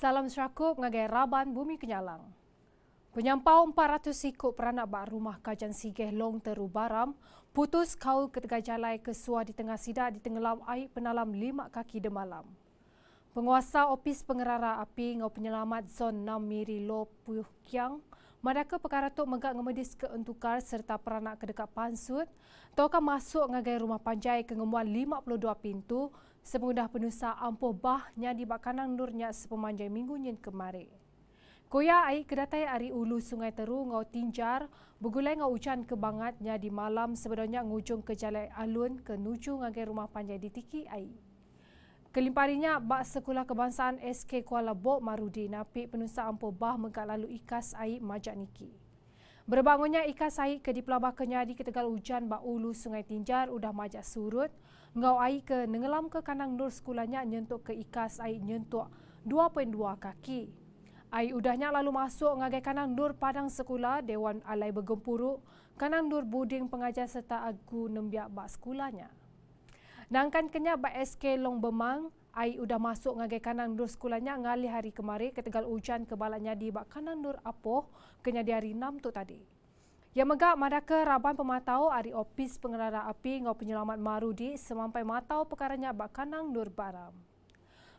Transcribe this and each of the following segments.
Salam serakup mengagai Raban Bumi Kenyalang. Penyampau 400 ikut peranak bak rumah kajang Sigeh Long Teru Baram putus kaul ketiga jalai ke di tengah sida di tenggelam air penalam lima kaki de malam Penguasa Opis Pengerara Api ngau penyelamat Zon 6 Miri Lo Puyuh Kiang Madaka perkara tu megak ngemedis ke entukar serta peranak ke dekat pansut. Tokan masuk ngagai rumah panjai ke ngemuan 52 pintu. Semudah penusa ampuh bahnya di bakanan nurnya sepemanjai minggu nyen kemari. Koya air kedatai dari ulu sungai teru ngau tinjar, begulai ngau hujan kebangatnya di malam sebenarnya ngujung ke jalan alun ke nuju ngagai rumah panjai di tiki air. Kelimparinya Bak Sekolah Kebangsaan SK Kuala Bok Marudi Napik Penusa Ampo Bah Menggak Lalu Ikas air Majak Niki. Berbangunnya ikas air ke di kenyadi ketegal hujan bak ulu sungai tinjar udah majak surut. Ngau air ke nengelam ke kanang nur sekolahnya nyentuk ke ikas air nyentuk 2.2 kaki. Air udahnya lalu masuk ngagai kanang nur padang sekolah Dewan Alai Begempuru, kanang nur buding pengajar serta agu nembiak bak sekolahnya. Nangkan Kenyap by SK Long Bemang. ai udah masuk ngagai kanan nur sekolahnya ngali hari kemari ketegal hujan kebalanya di bak kanan nur apoh kenya di hari 6 tu tadi. Yang megak mada ke Raban Pematau hari opis pengelara api ngau penyelamat Marudi semampai matau pekaranya bak kanang nur baram.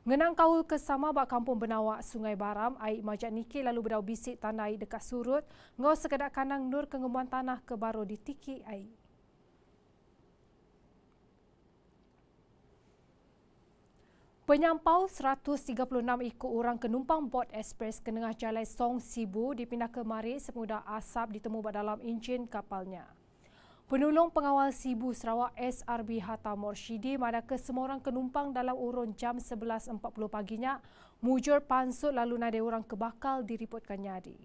Ngenang kaul kesama bak kampung Benawa Sungai Baram, ai majak nikit lalu berau bisik tanah air dekat surut, ngau sekedak kanang nur kengemuan tanah ke baru ditiki ai. Penyampau 136 ikut orang kenumpang bot ekspres ke tengah jalan Song Sibu dipindah ke Mare semudah asap ditemu dalam enjin kapalnya. Penolong pengawal Sibu Sarawak SRB Hatta Morshidi madaka semua orang kenumpang dalam urun jam 11.40 paginya mujur pansut lalu nade orang kebakal diriputkan nyadi.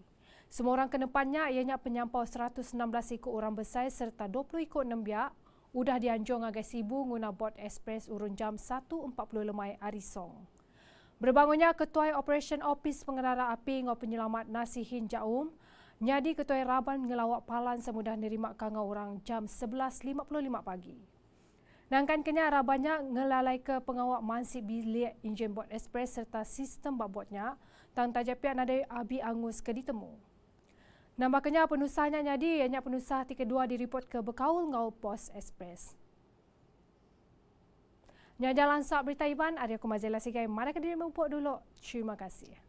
Semua orang kenepannya ianya penyampau 116 ikut orang besar serta 20 ikut nembiak Udah dianjung agak sibuk guna bot ekspres urun jam 1.40 lemai Arisong. Berbangunnya Ketua Operation Office Pengendara Api dan Penyelamat Nasihin Jaum, Nyadi Ketua Raban ngelawak palan semudah nerima kanga orang jam 11.55 pagi. Nangkan kenya Rabannya ngelalai ke pengawak mansi bilik enjin bot ekspres serta sistem babotnya, tang tajapian ada Abi Angus ke ditemu. Nama Nampaknya penusahnya nyadi, hanya penusah tiga dua report ke Bekaul Ngau Pos Express. Nyadi lansak berita Iban, Arya Kumazela Sigai, mana kediri mempuk dulu. Terima kasih.